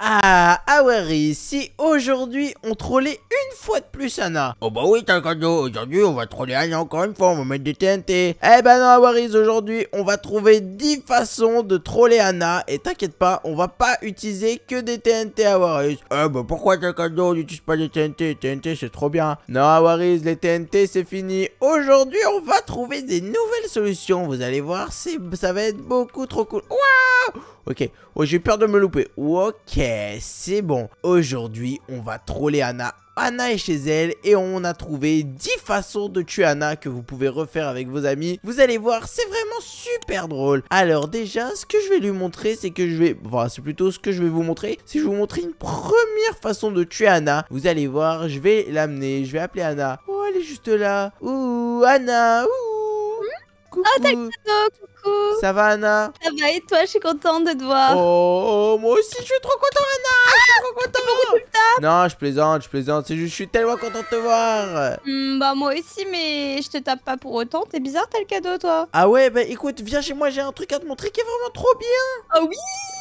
Ah, Awari, ah si aujourd'hui on trollait une fois de plus Anna Oh bah oui cadeau. aujourd'hui on va troller Anna encore une fois, on va mettre des TNT Eh bah non Awaris, ah aujourd'hui on va trouver 10 façons de troller Anna Et t'inquiète pas, on va pas utiliser que des TNT Awaris ah Eh bah pourquoi Takado, on n'utilise pas des TNT, TNT c'est trop bien Non Awaris, les TNT c'est fini Aujourd'hui on va trouver des nouvelles solutions, vous allez voir, ça va être beaucoup trop cool Waouh Ok. Oh, j'ai peur de me louper. Ok, c'est bon. Aujourd'hui, on va troller Anna. Anna est chez elle et on a trouvé 10 façons de tuer Anna que vous pouvez refaire avec vos amis. Vous allez voir, c'est vraiment super drôle. Alors déjà, ce que je vais lui montrer, c'est que je vais... Enfin, c'est plutôt ce que je vais vous montrer. Si je vous montrer une première façon de tuer Anna, vous allez voir, je vais l'amener, je vais appeler Anna. Oh, elle est juste là. Ouh, Anna, ouh. Oh, Coucou. Ça va Anna Ça va et toi, je suis contente de te voir Oh, oh moi aussi je suis trop contente Anna Je suis trop contente Non, je plaisante, je plaisante, je suis tellement contente de te voir hmm, Bah moi aussi, mais je te tape pas pour autant, t'es bizarre t'as le cadeau toi Ah ouais, bah écoute, viens chez moi, j'ai un truc à te montrer qui est vraiment trop bien Ah oui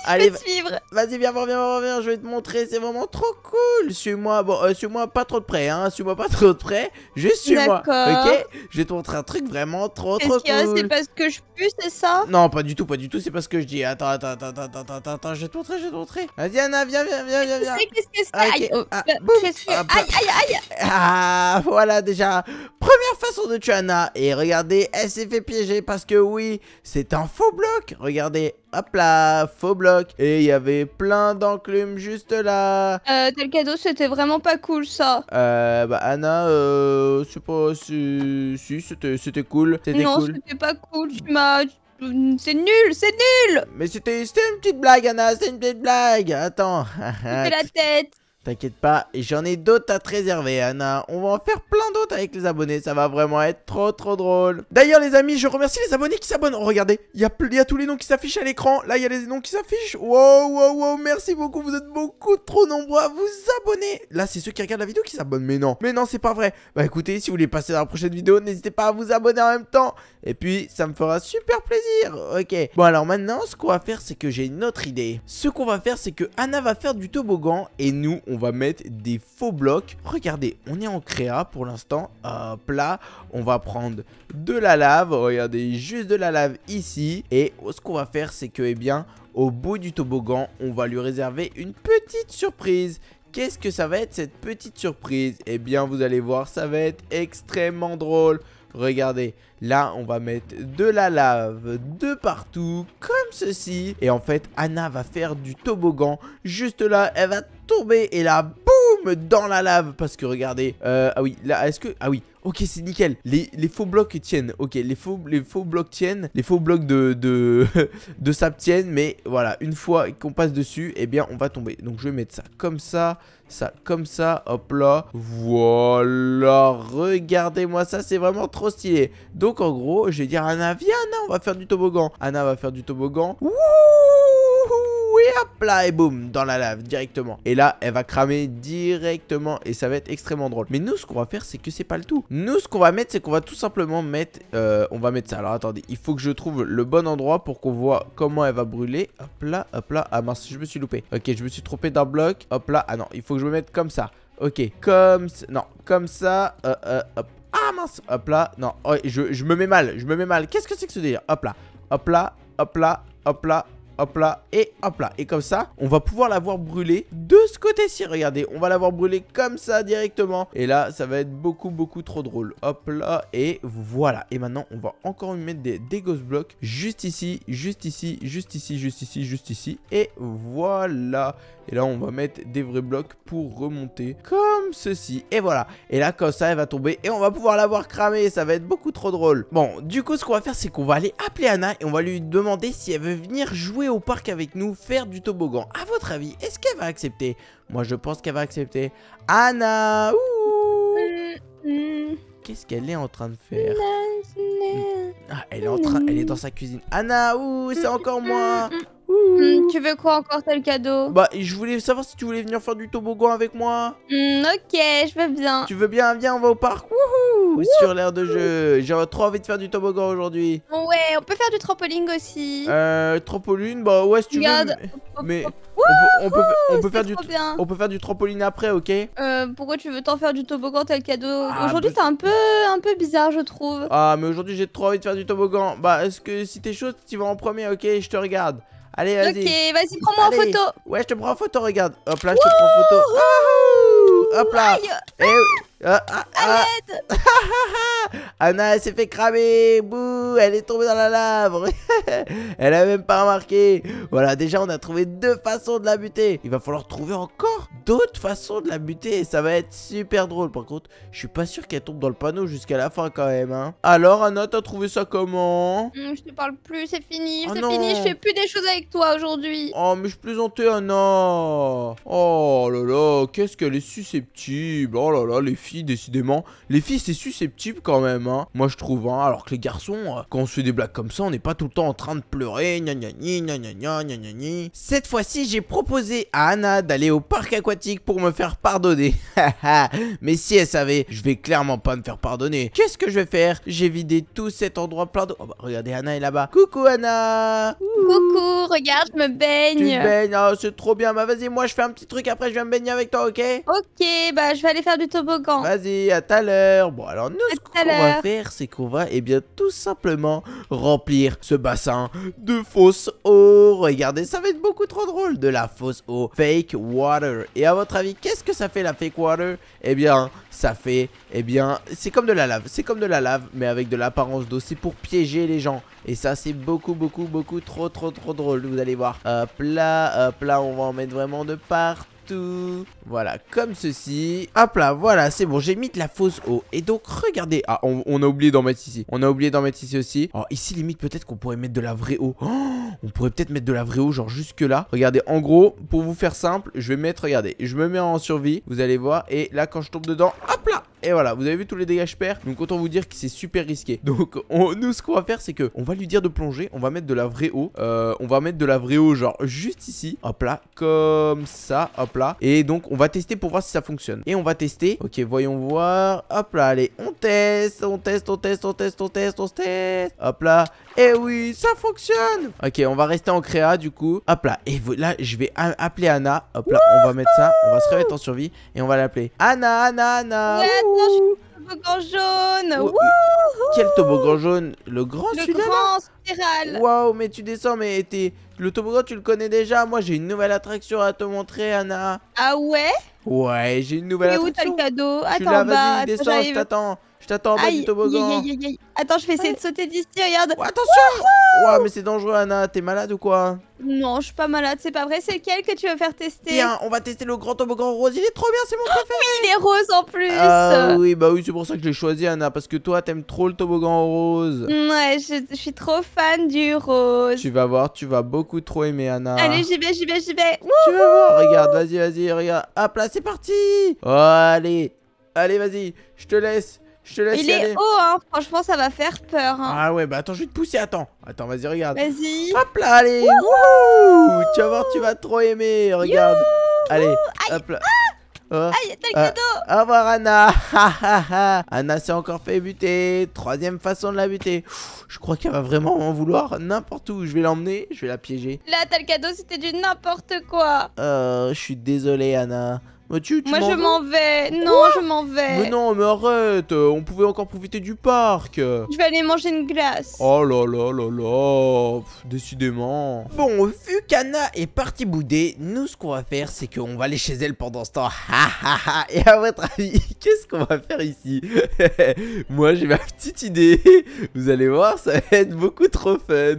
Allez, Vas-y, viens voir, viens voir, viens, je vais te montrer, c'est vraiment trop cool Suis-moi, bon, euh, suis-moi pas trop de près, hein, suis-moi pas trop de près, juste suis-moi, ok Je vais te montrer un truc vraiment trop trop cool C'est parce que je pue ça Non, pas du tout, pas du tout, c'est parce que je dis. Attends, attends, attends, attends, attends, attends, je vais te montrer, je vais te montrer. Vas-y viens, viens, viens, viens, viens. Qu'est-ce que c'est Aïe, oh, ah, bah, aïe, aïe, aïe. Ah, voilà déjà. Première façon de tuer Anna. Et regardez, elle s'est fait piéger parce que oui, c'est un faux bloc. Regardez, Hop là, faux bloc. Et il y avait plein d'enclumes juste là. Euh, tel cadeau, c'était vraiment pas cool ça. Euh, bah Anna, euh, je sais pas si, si c'était cool. C'était cool. Non, c'était pas cool. Tu m'as Hum, c'est nul, c'est nul Mais c'était une petite blague, Anna, c'était une petite blague Attends C'est la tête T'inquiète pas, j'en ai d'autres à te réserver, Anna. On va en faire plein d'autres avec les abonnés. Ça va vraiment être trop, trop drôle. D'ailleurs, les amis, je remercie les abonnés qui s'abonnent. Oh, regardez, il y, a tous les noms qui s'affichent à l'écran. Là, il y a les noms qui s'affichent. Wow, wow, wow, merci beaucoup. Vous êtes beaucoup trop nombreux à vous abonner. Là, c'est ceux qui regardent la vidéo qui s'abonnent. Mais non, mais non, c'est pas vrai. Bah écoutez, si vous voulez passer dans la prochaine vidéo, n'hésitez pas à vous abonner en même temps. Et puis, ça me fera super plaisir. Ok. Bon, alors maintenant, ce qu'on va faire, c'est que j'ai une autre idée. Ce qu'on va faire, c'est que Anna va faire du toboggan et nous, on va mettre des faux blocs. Regardez, on est en créa pour l'instant. Hop là, on va prendre de la lave. Regardez, juste de la lave ici. Et ce qu'on va faire, c'est que, eh bien, au bout du toboggan, on va lui réserver une petite surprise. Qu'est-ce que ça va être cette petite surprise Eh bien, vous allez voir, ça va être extrêmement drôle. Regardez, là, on va mettre de la lave de partout, comme ceci. Et en fait, Anna va faire du toboggan. Juste là, elle va tomber et là, boum, dans la lave. Parce que regardez, euh, ah oui, là, est-ce que... Ah oui, Ok, c'est nickel. Les, faux blocs tiennent. Ok, les faux, les faux blocs tiennent. Les faux blocs de, de, tiennent. Mais voilà, une fois qu'on passe dessus, eh bien, on va tomber. Donc, je vais mettre ça comme ça, ça comme ça. Hop là. Voilà. Regardez-moi ça, c'est vraiment trop stylé. Donc, en gros, je vais dire Anna, viens, Anna, on va faire du toboggan. Anna va faire du toboggan. Wouh hop là, et boum, dans la lave directement. Et là, elle va cramer directement et ça va être extrêmement drôle. Mais nous, ce qu'on va faire, c'est que c'est pas le tout. Nous, ce qu'on va mettre, c'est qu'on va tout simplement mettre, euh, on va mettre ça. Alors attendez, il faut que je trouve le bon endroit pour qu'on voit comment elle va brûler. Hop là, hop là, ah mince, je me suis loupé. Ok, je me suis trompé d'un bloc. Hop là, ah non, il faut que je me mette comme ça. Ok, comme... Non, comme ça. Euh, euh, ah mince, hop là. Non, oh, je, je, me mets mal, je me mets mal. Qu'est-ce que c'est que ce délire Hop là, hop là, hop là, hop là, hop là, et hop là. Et comme ça, on va pouvoir l'avoir brûlé de ce côté-ci. Regardez, on va l'avoir brûlé comme ça directement. Et là, ça va être beaucoup, beaucoup trop drôle. Hop là, et voilà. Et maintenant, on va encore lui mettre des, des ghost blocks juste ici, juste ici, juste ici, juste ici, juste ici. Et voilà. Et là, on va mettre des vrais blocs pour remonter comme ceci. Et voilà. Et là, comme ça, elle va tomber et on va pouvoir l'avoir cramé. Ça va être beaucoup trop drôle. Bon, du coup, ce qu'on va faire, c'est qu'on va aller appeler Anna et on va lui demander si elle veut venir jouer au parc avec nous, faire du toboggan. À votre avis, est-ce qu'elle va accepter Moi, je pense qu'elle va accepter. Anna Qu'est-ce qu'elle est en train de faire ah, elle est en train, elle est dans sa cuisine. Anna, c'est encore moi. tu veux quoi encore tel cadeau Bah, je voulais savoir si tu voulais venir faire du toboggan avec moi. Hmm, ok, je veux bien. Tu veux bien Viens, on va au parc. Sur l'air de jeu. j'ai trop envie de faire du toboggan aujourd'hui. Ouais, on peut faire du trampoline aussi. Euh, trampoline, bah ouais, si tu Regarde. veux. Mais on peut, on peut, faire du on peut faire du trampoline après, ok euh, Pourquoi tu veux t'en faire du toboggan tel cadeau ah, Aujourd'hui, bah, c'est un peu, un peu bizarre, je trouve. Ah, mais aujourd'hui, j'ai trop envie de faire du toboggan. Bah, est-ce que si t'es chaud, tu vas en premier, ok Je te regarde. Allez, vas-y. Ok, vas-y, prends-moi en photo. Ouais, je te prends en photo, regarde. Hop là, je te prends en photo. hop là. Et... Ah, ah, ah. Anna, s'est fait cramer Bouh Elle est tombée dans la lave Elle a même pas remarqué Voilà, déjà, on a trouvé deux façons de la buter Il va falloir trouver encore d'autres façons de la buter Et ça va être super drôle Par contre, je suis pas sûr qu'elle tombe dans le panneau jusqu'à la fin quand même hein. Alors, Anna, t'as trouvé ça comment hum, Je te parle plus, c'est fini, ah c'est fini Je fais plus des choses avec toi aujourd'hui Oh, mais je plaisantais, Anna Oh là là, qu'est-ce qu'elle est susceptible Oh là là, les filles décidément. Les filles, c'est susceptible quand même, hein, Moi, je trouve, hein. Alors que les garçons, euh, quand on se fait des blagues comme ça, on n'est pas tout le temps en train de pleurer. Cette fois-ci, j'ai proposé à Anna d'aller au parc aquatique pour me faire pardonner. Mais si elle savait, je vais clairement pas me faire pardonner. Qu'est-ce que je vais faire J'ai vidé tout cet endroit plein de... Oh bah, regardez, Anna est là-bas. Coucou, Anna Coucou, regarde, je me baigne. Tu baignes, ah, c'est trop bien. Bah, vas-y, moi, je fais un petit truc après, je vais me baigner avec toi, ok Ok, bah, je vais aller faire du toboggan. Vas-y, à tout à l'heure. Bon, alors nous, ce qu'on va faire, c'est qu'on va, eh bien, tout simplement remplir ce bassin de fausse eau. Regardez, ça va être beaucoup trop drôle, de la fausse eau. Fake water. Et à votre avis, qu'est-ce que ça fait la fake water Eh bien, ça fait, eh bien, c'est comme de la lave. C'est comme de la lave, mais avec de l'apparence d'eau. C'est pour piéger les gens. Et ça, c'est beaucoup, beaucoup, beaucoup trop, trop, trop drôle. Vous allez voir. Hop là, hop là, on va en mettre vraiment de partout tout. Voilà, comme ceci. Hop là, voilà, c'est bon, j'ai mis de la fausse eau. Et donc, regardez. Ah, on, a oublié d'en mettre ici. On a oublié d'en mettre ici aussi. Alors, oh, ici, limite, peut-être qu'on pourrait mettre de la vraie eau. Oh, on pourrait peut-être mettre de la vraie eau, genre jusque là. Regardez, en gros, pour vous faire simple, je vais mettre, regardez, je me mets en survie. Vous allez voir. Et là, quand je tombe dedans, hop là et voilà, vous avez vu tous les dégâts que je perds. Donc autant vous dire que c'est super risqué. Donc on, nous ce qu'on va faire c'est que on va lui dire de plonger, on va mettre de la vraie eau. Euh, on va mettre de la vraie eau genre juste ici. Hop là, comme ça. Hop et donc, on va tester pour voir si ça fonctionne. Et on va tester. Ok, voyons voir. Hop là, allez, on teste, on teste, on teste, on teste, on teste, on teste. Hop là. Et eh oui, ça fonctionne. Ok, on va rester en créa du coup. Hop là. Et là, je vais appeler Anna. Hop là, on va mettre ça. On va se remettre en survie et on va l'appeler. Anna, Anna, Anna toboggan jaune oh, Quel toboggan jaune Le grand celui Le grand Waouh, mais tu descends, mais t'es le toboggan, tu le connais déjà. Moi, j'ai une nouvelle attraction à te montrer, Anna. Ah ouais Ouais, j'ai une nouvelle attraction. Mais où t'as le cadeau Attends, là, bah, je t'attends en bas du toboggan. Aïe, aïe, aïe. Attends, je vais essayer de sauter d'ici, regarde. attention ouais mais c'est dangereux, Anna. T'es malade ou quoi Non, je suis pas malade, c'est pas vrai. C'est lequel que tu veux faire tester Viens, on va tester le grand toboggan rose. Il est trop bien, c'est mon ah préféré. Oui, il est rose en plus. Ah oui, bah oui, c'est pour ça que je l'ai choisi, Anna. Parce que toi, t'aimes trop le toboggan rose. Ouais, je, suis trop fan du rose. Tu vas voir, tu vas beaucoup trop aimer, Anna. Allez, j'y vais, j'y vais, j'y vais. Tu vas voir, regarde, vas-y, vas-y, regarde. Hop là, c'est parti. Oh, allez, allez, vas-y, je te laisse. Il est haut, hein. Franchement, ça va faire peur. Hein. Ah ouais, bah attends, je vais te pousser. Attends, attends, vas-y, regarde. Vas-y. Hop là, allez. Wouhou tu vas voir, tu vas trop aimer. Regarde. allez, hop là. Ah. Oh. Aïe, t'as le euh, cadeau Anna Anna s'est encore fait buter Troisième façon de la buter Je crois qu'elle va vraiment en vouloir n'importe où Je vais l'emmener, je vais la piéger Là t'as le cadeau, c'était du n'importe quoi Euh, je suis désolé Anna moi je m'en vais. Non, je m'en vais. Mais non, mais arrête. Euh, on pouvait encore profiter du parc. Je vais aller manger une glace. Oh là là là là. décidément. Bon, vu qu'Anna est partie bouder, nous ce qu'on va faire, c'est qu'on va aller chez elle pendant ce temps. Et à votre avis, qu'est-ce qu'on va faire ici Moi j'ai ma petite idée. Vous allez voir, ça va être beaucoup trop fun.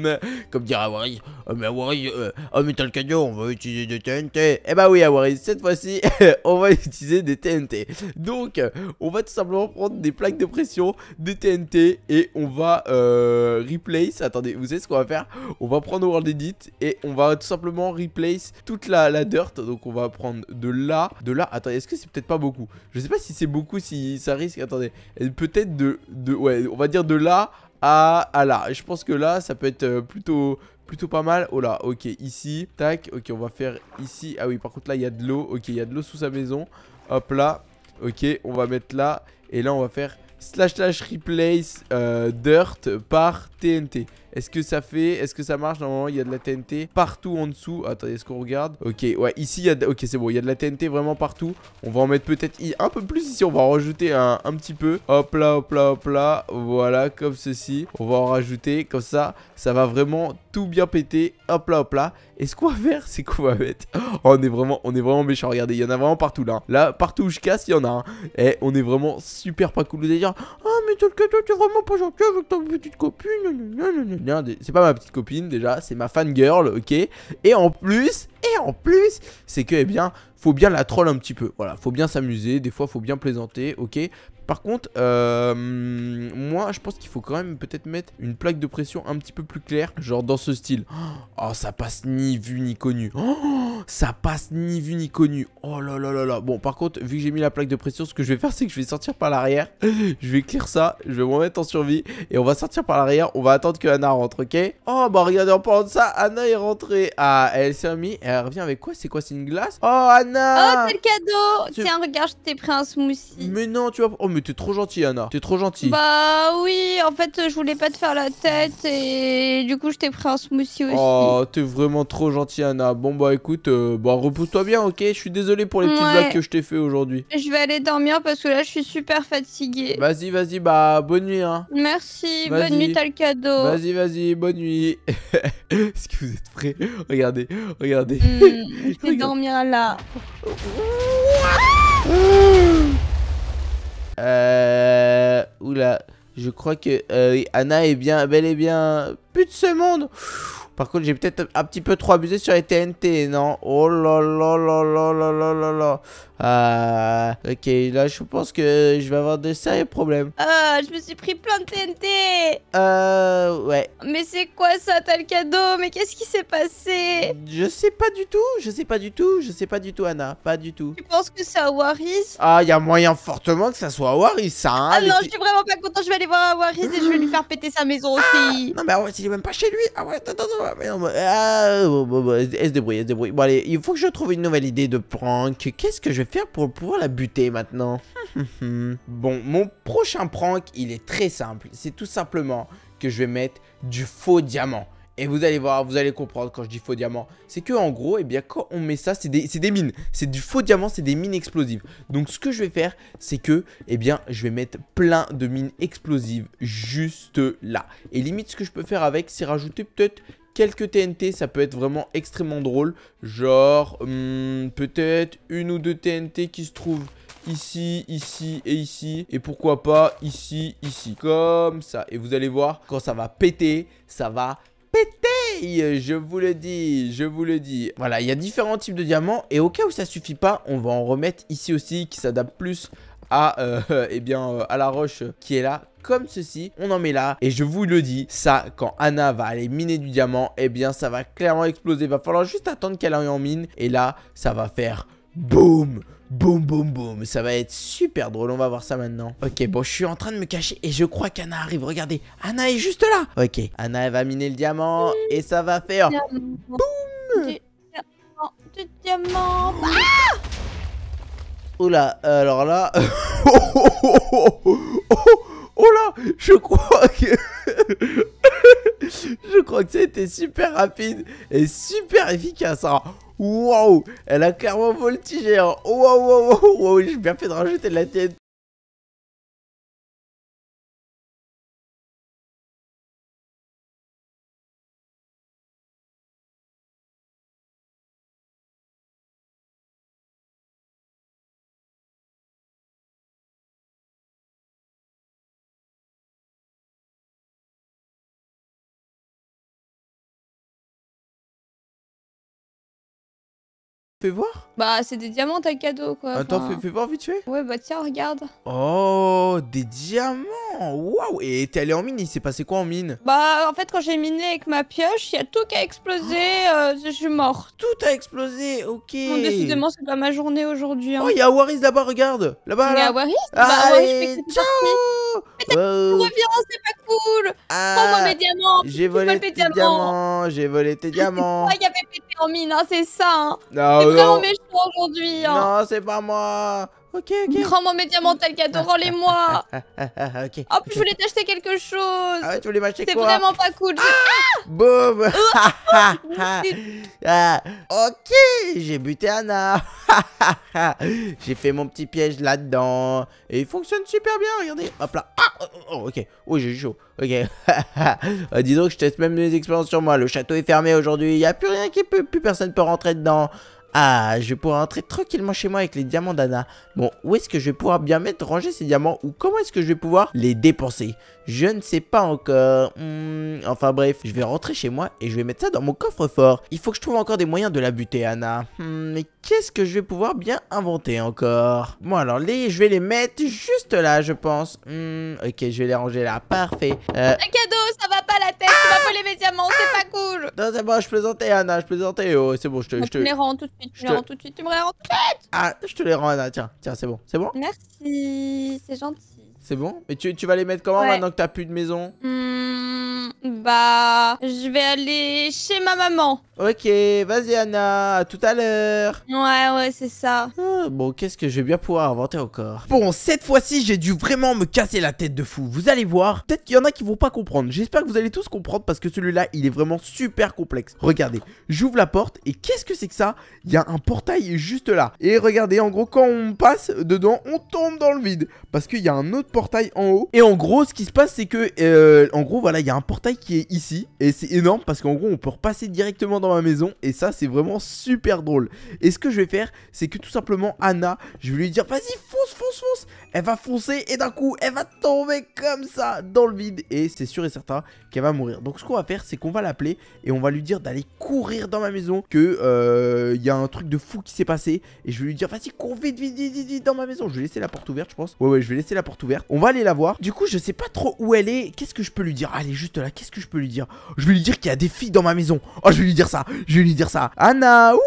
Comme dire Wari, oh, mais Awari, euh, ah oh, mais t'as le cadeau, on va utiliser des TNT. Eh bah oui, Awari, cette fois-ci, on va utiliser des TNT. Donc, on va tout simplement prendre des plaques de pression, des TNT, et on va euh, replace. Attendez, vous savez ce qu'on va faire On va prendre World Edit et on va tout simplement replace toute la, la dirt. Donc, on va prendre de là, de là. Attendez, est-ce que c'est peut-être pas beaucoup Je sais pas si c'est beaucoup, si ça risque. Attendez, peut-être de, de, ouais, on va dire de là ah, ah là. je pense que là, ça peut être euh, plutôt, plutôt pas mal. Oh là, ok, ici, tac, ok, on va faire ici. Ah oui, par contre là, il y a de l'eau, ok, il y a de l'eau sous sa maison. Hop là, ok, on va mettre là. Et là, on va faire slash slash replace euh, dirt par TNT. Est-ce que ça fait Est-ce que ça marche Normalement, il y a de la TNT partout en dessous. Attendez, est-ce qu'on regarde Ok, ouais, ici, il y a de... Ok, c'est bon, il y a de la TNT vraiment partout. On va en mettre peut-être un peu plus ici. On va en rajouter un, petit peu. Hop là, hop là, hop là. Voilà, comme ceci. On va en rajouter. Comme ça, ça va vraiment tout bien péter. Hop là, hop là. est ce qu'on va faire, c'est quoi, va mettre... on est vraiment, on est vraiment méchant. Regardez, il y en a vraiment partout là. Là, partout où je casse, il y en a un. Et eh, on est vraiment super pas cool. D'ailleurs mais toi, que toi, t'es vraiment pas gentil avec ta petite copine. C'est pas ma petite copine déjà, c'est ma fangirl, ok Et en plus, et en plus, c'est que, eh bien, faut bien la troll un petit peu. Voilà, faut bien s'amuser, des fois, faut bien plaisanter, ok par contre, euh, moi, je pense qu'il faut quand même peut-être mettre une plaque de pression un petit peu plus claire, genre dans ce style. Oh, ça passe ni vu ni connu. Oh, ça passe ni vu ni connu. Oh là là là là. Bon, par contre, vu que j'ai mis la plaque de pression, ce que je vais faire, c'est que je vais sortir par l'arrière. Je vais clear ça. Je vais m'en mettre en survie. Et on va sortir par l'arrière. On va attendre que Anna rentre, ok Oh, bah regardez, en parlant de ça, Anna est rentrée. Ah, elle s'est remise. Elle revient avec quoi C'est quoi C'est une glace Oh, Anna Oh, c'est le cadeau Tiens, regarde, je t'ai pris un smoothie. Mais non, tu vois Oh, mais t'es trop gentil, Anna. T'es trop gentil. Bah oui, en fait, je voulais pas te faire la tête. Et du coup, je t'ai pris un smoothie aussi. Oh, t'es vraiment trop gentil, Anna. Bon, bah écoute. Euh, bon, bah, repose repousse-toi bien, ok Je suis désolé pour les petits que je t'ai fait aujourd'hui. Je vais aller dormir parce que là, je suis super fatiguée. Vas-y, vas-y, bah, bonne nuit, hein. Merci, bonne nuit, t'as le cadeau. Vas-y, vas-y, bonne nuit. Est-ce que vous êtes prêts Regardez, regardez. Hmm, je vais dormir là. Euh... Oula, je crois que euh, Anna est bien, bel et bien plus de ce monde Par contre, j'ai peut-être un petit peu trop abusé sur les TNT, non Oh là là là là là là là là Ah... Ok, là, je pense que je vais avoir de sérieux problèmes. Ah, je me suis pris plein de TNT Euh... Ouais. Mais c'est quoi ça T'as le cadeau Mais qu'est-ce qui s'est passé Je sais pas du tout, je sais pas du tout, je sais pas du tout, Anna. Pas du tout. Tu penses que c'est à Waris Ah, il y a moyen fortement que ça soit à Waris, ça, hein, Ah non, je suis vraiment pas content, je vais aller voir Waris et je vais lui faire péter sa maison ah aussi. Ah non, mais même pas chez lui. Ah ouais, attends, attends, non, ah, elle se débrouille, elle se débrouille. Bon, allez, il faut que je trouve une nouvelle idée de prank. Qu'est-ce que je vais faire pour pouvoir la buter maintenant Bon, mon prochain prank, il est très simple. C'est tout simplement que je vais mettre du faux diamant. Et vous allez voir, vous allez comprendre quand je dis faux diamant. C'est que en gros, et eh bien quand on met ça, c'est des, mines. C'est du faux diamant, c'est des mines explosives. Donc ce que je vais faire, c'est que, eh bien, je vais mettre plein de mines explosives juste là. Et limite, ce que je peux faire avec, c'est rajouter peut-être quelques TNT, ça peut être vraiment extrêmement drôle. Genre, hmm, peut-être une ou deux TNT qui se trouvent ici, ici et ici. Et pourquoi pas ici, ici. Comme ça. Et vous allez voir, quand ça va péter, ça va je vous le dis, je vous le dis. Voilà, il y a différents types de diamants. Et au cas où ça suffit pas, on va en remettre ici aussi, qui s'adapte plus à, euh, eh bien, euh, à la roche qui est là comme ceci, on en met là et je vous le dis, ça quand Anna va aller miner du diamant, Et eh bien ça va clairement exploser, va falloir juste attendre qu'elle aille en mine et là ça va faire boum Boum, boum, boum. Ça va être super drôle. On va voir ça maintenant. Ok, bon, je suis en train de me cacher et je crois qu'Anna arrive. Regardez, Anna est juste là. Ok, Anna, elle va miner le diamant et ça va faire... Boum Du diamant, du diamant. Ah Oula, alors là... Oh là Je crois que... je crois que c'était super rapide et super efficace. Hein. Waouh Elle a clairement voltigé hein. Waouh, waouh, waouh, wow, j'ai bien fait de rajouter de la tête. voir. Bah, c'est des diamants, t'as cadeau, quoi. Attends, fais, fais, voir vite fait. Ouais, bah tiens, regarde. Oh, des diamants Waouh Et t'es allé en mine, il s'est passé quoi en mine Bah, en fait, quand j'ai miné avec ma pioche, il y a tout qui a explosé, euh, je suis mort. Tout a explosé, ok. Bon, décidément, c'est pas ma journée aujourd'hui. Hein. Oh, il y a Waris là-bas, regarde Là-bas, là, Il y a Waris Bah, euh, reviens, c'est pas cool ah, Prends-moi mes diamants J'ai volé tes diamants, J'ai volé tes diamants Il y avait pété en mine, hein, c'est ça hein. ah, oh, non mais je méchant aujourd'hui Non, c'est pas moi ok, ok. Rends-moi oh, mes rends-les-moi. Ah, ah, ah, ok. je voulais t'acheter quelque chose. Ah, tu voulais m'acheter quoi C'est vraiment pas cool. Je... Ah Boum. Oh, ah, ok, j'ai buté Anna. j'ai fait mon petit piège là-dedans. Et il fonctionne super bien, regardez. Hop là. Ah, oh, ok. Oh, j'ai chaud. Ok. Ah, dis donc, je teste même mes expériences sur moi. Le château est fermé aujourd'hui. Il n'y a plus rien qui peut. Plus personne peut rentrer dedans. Ah, je vais pouvoir rentrer tranquillement chez moi avec les diamants d'Anna. Bon, où est-ce que je vais pouvoir bien mettre ranger ces diamants ou comment est-ce que je vais pouvoir les dépenser je ne sais pas encore. Hmm, enfin bref, je vais rentrer chez moi et je vais mettre ça dans mon coffre-fort. Il faut que je trouve encore des moyens de la buter, Anna. Hmm, mais qu'est-ce que je vais pouvoir bien inventer encore Bon alors, les, je vais les mettre juste là, je pense. Hmm, ok, je vais les ranger là. Parfait. Euh, Un cadeau, ça va pas la tête, tu m'as ah volé mes diamants, c'est pas cool. Non, c'est bon, je plaisantais, Anna, je plaisantais. Oh, c'est bon, je te... les rends tout de suite, Je les rends tout de suite, tu me les rends tout de suite. Ah, je te les rends, Anna, tiens, tiens, c'est bon, c'est bon Merci, c'est gentil. C'est bon Mais tu, vas les mettre comment maintenant que t'as plus de maison hmm, Bah, je vais aller chez ma maman. Ok, vas-y Anna, à tout à l'heure. Ouais, ouais, c'est ça. Ah, bon, qu'est-ce que je vais bien pouvoir inventer encore Bon, cette fois-ci, j'ai dû vraiment me casser la tête de fou. Vous allez voir, peut-être qu'il y en a qui vont pas comprendre. J'espère que vous allez tous comprendre parce que celui-là, il est vraiment super complexe. Regardez, j'ouvre la porte et qu'est-ce que c'est que ça Il y a un portail juste là. Et regardez, en gros, quand on passe dedans, on tombe dans le vide parce qu'il y a un autre portail en haut. Et en gros, ce qui se passe, c'est que, euh, en gros, voilà, il y a un portail qui est ici. Et c'est énorme parce qu'en gros, on peut repasser directement dans ma maison. Et ça, c'est vraiment super drôle. Et ce que je vais faire, c'est que tout simplement, Anna, je vais lui dire, vas-y, fonce, fonce, fonce. Elle va foncer et d'un coup, elle va tomber comme ça dans le vide. Et c'est sûr et certain qu'elle va mourir. Donc, ce qu'on va faire, c'est qu'on va l'appeler et on va lui dire d'aller courir dans ma maison. Que euh, il y a un truc de fou qui s'est passé. Et je vais lui dire, vas-y, cours vite, vite, vite, vite, vite dans ma maison. Je vais laisser la porte ouverte, je pense. Ouais, ouais, je vais laisser la porte ouverte. On va aller la voir. Du coup, je sais pas trop où elle est. Qu'est-ce que je peux lui dire Allez, Elle est juste là. Qu'est-ce que je peux lui dire Je vais lui dire qu'il y a des filles dans ma maison. Oh, je vais lui dire ça. Je vais lui dire ça. Anna, ouh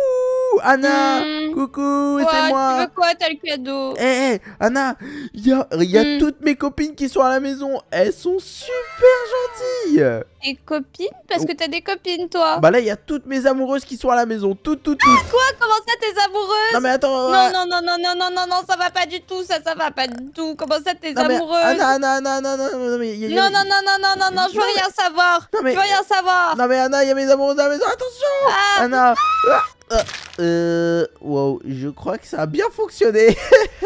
Anna Coucou, c'est moi Tu veux quoi T'as le cadeau Eh, hey, Anna Il y a, toutes mes copines qui sont à la maison Elles sont super gentilles Tes copines Parce que t'as des copines, toi Bah là, il y a toutes mes amoureuses qui sont à la maison Toutes, toutes, toutes ah, Quoi Comment ça, tes amoureuses Non mais attends Non, non, non, non, non, non, non, non, ça va pas du tout, ça, ça va pas du tout Comment ça, tes amoureuses Anna, Anna, non non, non, non, non, mais... Non, non, non, non, non, non, non, je veux rien savoir mais... Je veux rien savoir Non mais Anna, il y a mes amoureuses à la maison, attention Anna ah, euh, wow, je crois que ça a bien fonctionné.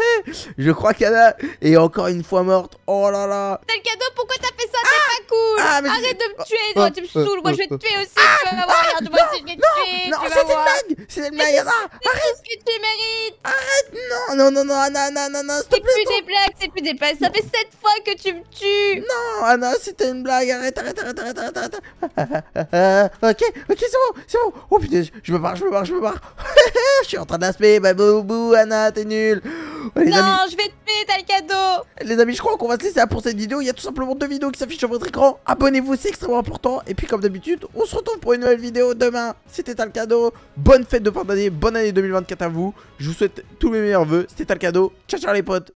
je crois qu'Anna est encore une fois morte. Oh là là. T'as le cadeau, pourquoi t'as fait ça T'es ah pas cool. Ah, arrête de me oh, tuer, Non, tu me oh, oh, saoules. moi, je vais te tuer aussi. Ah, tu vas voir, regarde, moi aussi, je vais te non, tuer. Non, c'est une blague. C'est une blague, Arrête. Arrête. ce que tu mérites. Arrête. Non, non, non, non, Anna, Anna, Anna, Anna s'il C'est plus des blagues, c'est plus des blagues. Ça fait 7 fois que tu me tues. Non, Anna, c'était une blague. Arrête, arrête, arrête, arrête, arrête. arrête. ok, ok, c'est bon, c'est bon. Oh putain, je me barre, je me barre, je je suis en train d'asper. bah boubou, bah, bah, bah, Anna, t'es nul. non, je vais te payer t'as le cadeau Les amis, je crois qu'on va se laisser là pour cette vidéo. Il y a tout simplement deux vidéos qui s'affichent sur votre écran. Abonnez-vous, c'est extrêmement important. Et puis, comme d'habitude, on se retrouve pour une nouvelle vidéo demain. C'était le cadeau. Bonne fête de fin d'année, bonne année 2024 à vous. Je vous souhaite tous mes meilleurs voeux, C'était le cadeau. Ciao, ciao les potes